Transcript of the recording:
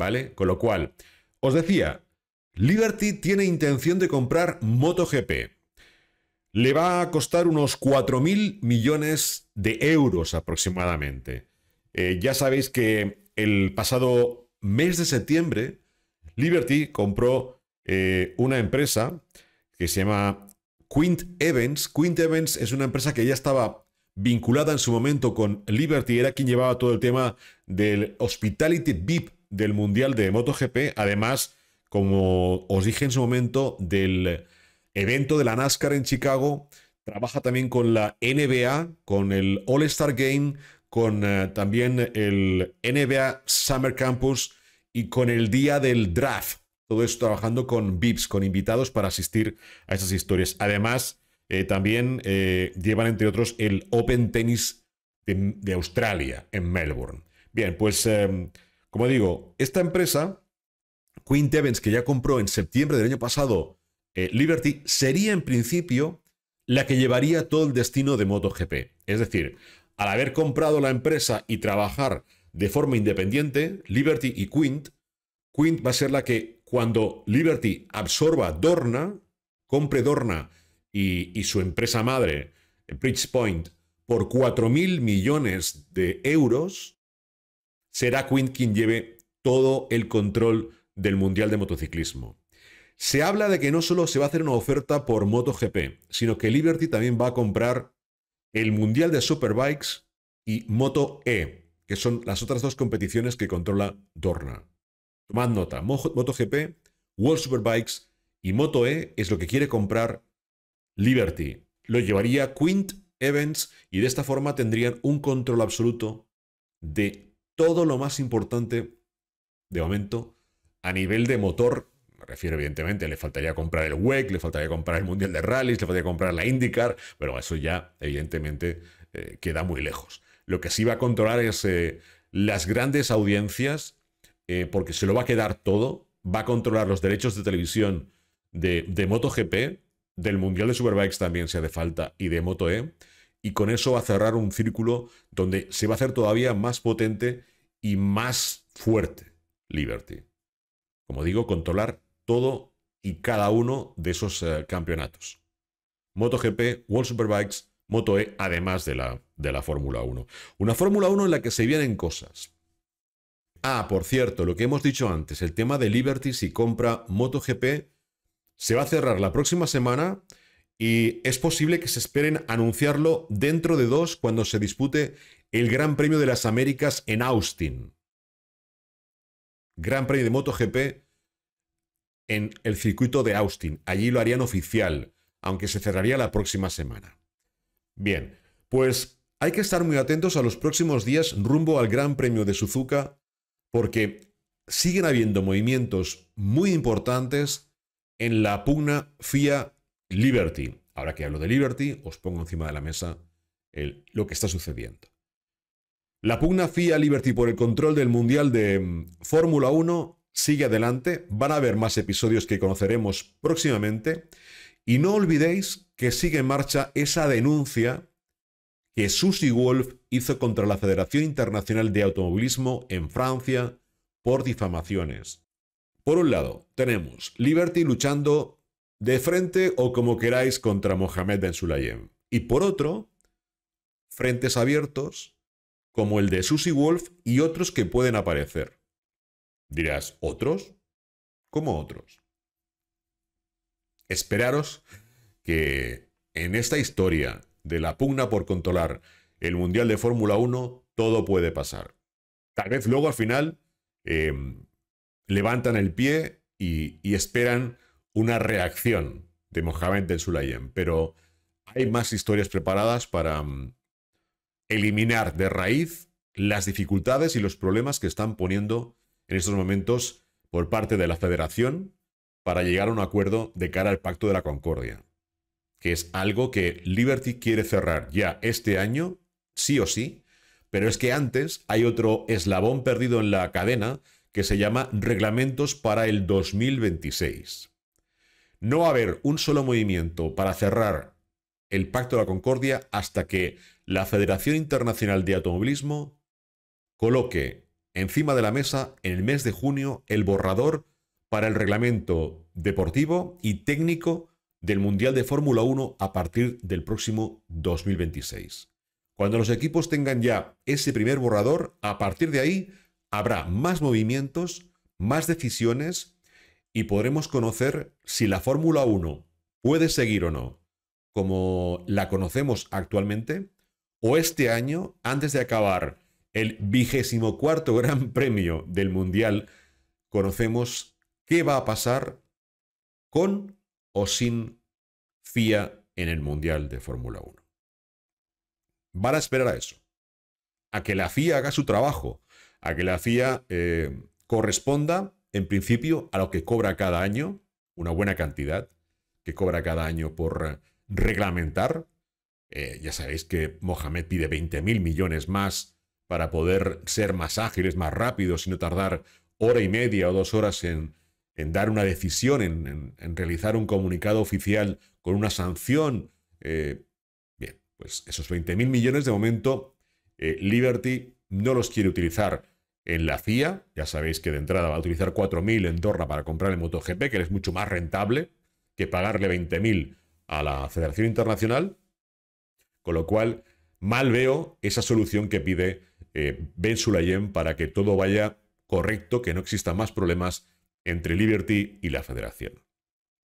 ¿vale? Con lo cual, os decía, Liberty tiene intención de comprar MotoGP. Le va a costar unos 4.000 millones de euros aproximadamente. Eh, ya sabéis que el pasado mes de septiembre, Liberty compró eh, una empresa que se llama Quint Events Quint Events es una empresa que ya estaba vinculada en su momento con Liberty, era quien llevaba todo el tema del Hospitality VIP del Mundial de MotoGP, además, como os dije en su momento, del evento de la NASCAR en Chicago, trabaja también con la NBA, con el All Star Game, con eh, también el NBA Summer Campus y con el día del draft. Todo eso trabajando con VIPs, con invitados para asistir a esas historias. Además, eh, también eh, llevan, entre otros, el Open Tennis de, Australia en Melbourne. Bien, pues em, como digo, esta empresa, Quint Evans, que ya compró en septiembre del año pasado eh, Liberty, sería en principio la que llevaría todo el destino de MotoGP. Es decir, al haber comprado la empresa y trabajar de forma independiente, Liberty y Quint, Quint va a ser la que cuando Liberty absorba Dorna, compre Dorna y, y su empresa madre, Bridgepoint, por 4.000 millones de euros, será Quint quien lleve todo el control del Mundial de Motociclismo. Se habla de que no solo se va a hacer una oferta por MotoGP, sino que Liberty también va a comprar el Mundial de Superbikes y Moto E, que son las otras dos competiciones que controla Dorna. Tomad nota, MotoGP, World Superbikes y Moto E es lo que quiere comprar Liberty. Lo llevaría Quint Events y de esta forma tendrían un control absoluto de todo lo más importante de momento a nivel de motor. Me refiero, evidentemente, le faltaría comprar el WEC, le faltaría comprar el Mundial de Rallys, le faltaría comprar la IndyCar, pero eso ya, evidentemente, eh, queda muy lejos. Lo que sí va a controlar es eh, las grandes audiencias, eh, porque se lo va a quedar todo. Va a controlar los derechos de televisión de, de MotoGP, del Mundial de Superbikes también, si hace falta, y de MotoE. Y con eso va a cerrar un círculo donde se va a hacer todavía más potente y más fuerte Liberty. Como digo, controlar todo y cada uno de esos eh, campeonatos. MotoGP, World Superbikes, MotoE, además de la, de la Fórmula 1. Una Fórmula 1 en la que se vienen cosas. Ah, por cierto, lo que hemos dicho antes, el tema de Liberty si compra MotoGP se va a cerrar la próxima semana y es posible que se esperen anunciarlo dentro de dos cuando se dispute el Gran Premio de las Américas en Austin. Gran Premio de MotoGP en el circuito de Austin. Allí lo harían oficial, aunque se cerraría la próxima semana. Bien, pues hay que estar muy atentos a los próximos días rumbo al Gran Premio de Suzuka, porque siguen habiendo movimientos muy importantes en la pugna FIA Liberty. Ahora que hablo de Liberty, os pongo encima de la mesa lo que está sucediendo. La pugna FIA Liberty por el control del Mundial de mm, Fórmula 1 sigue adelante. Van a haber más episodios que conoceremos próximamente. Y no olvidéis que sigue en marcha esa denuncia que Susie Wolf hizo contra la Federación Internacional de Automovilismo en Francia por difamaciones. Por un lado, tenemos Liberty luchando de frente o como queráis contra Mohamed Ben Sulayem. Y por otro, frentes abiertos como el de Susie Wolf y otros que pueden aparecer. Dirás, ¿otros? como otros? Esperaros que en esta historia de la pugna por controlar el Mundial de Fórmula 1, todo puede pasar. Tal vez luego al final eh, levantan el pie y esperan una reacción de Mohamed el Sulayem, pero hay más historias preparadas para mm, eliminar de raíz las dificultades y los problemas que están poniendo en estos momentos por parte de la Federación para llegar a un acuerdo de cara al Pacto de la Concordia, que es algo que Liberty quiere cerrar ya este año, sí o sí, pero es que antes hay otro eslabón perdido en la cadena que se llama Reglamentos para el 2026 no va a haber un solo movimiento para cerrar el Pacto de la Concordia hasta que la Federación Internacional de Automovilismo coloque encima de la mesa en el mes de junio el borrador para el reglamento deportivo y técnico del Mundial de Fórmula 1 a partir del próximo 2026. Cuando los equipos tengan ya ese primer borrador, a partir de ahí habrá más movimientos, más decisiones y podremos conocer si la Fórmula 1 puede seguir o no como la conocemos actualmente o este año, antes de acabar el vigésimo cuarto Gran Premio del Mundial, conocemos qué va a pasar con o sin FIA en el Mundial de Fórmula 1. Van a esperar a eso, a que la FIA haga su trabajo, a que la FIA eh, corresponda en principio, a lo que cobra cada año, una buena cantidad, que cobra cada año por reglamentar. Eh, ya sabéis que Mohamed pide 20.000 millones más para poder ser más ágiles, más rápidos, y no tardar hora y media o dos horas en, dar una decisión, en, realizar un comunicado oficial con una sanción. Eh, bien, pues esos 20.000 millones de momento, eh, Liberty no los quiere utilizar en la FIA. Ya sabéis que de entrada va a utilizar 4.000 en Dorna para comprar el MotoGP, que es mucho más rentable que pagarle 20.000 a la Federación Internacional. Con lo cual, mal veo esa solución que pide eh, Ben para que todo vaya correcto, que no existan más problemas entre Liberty y la Federación.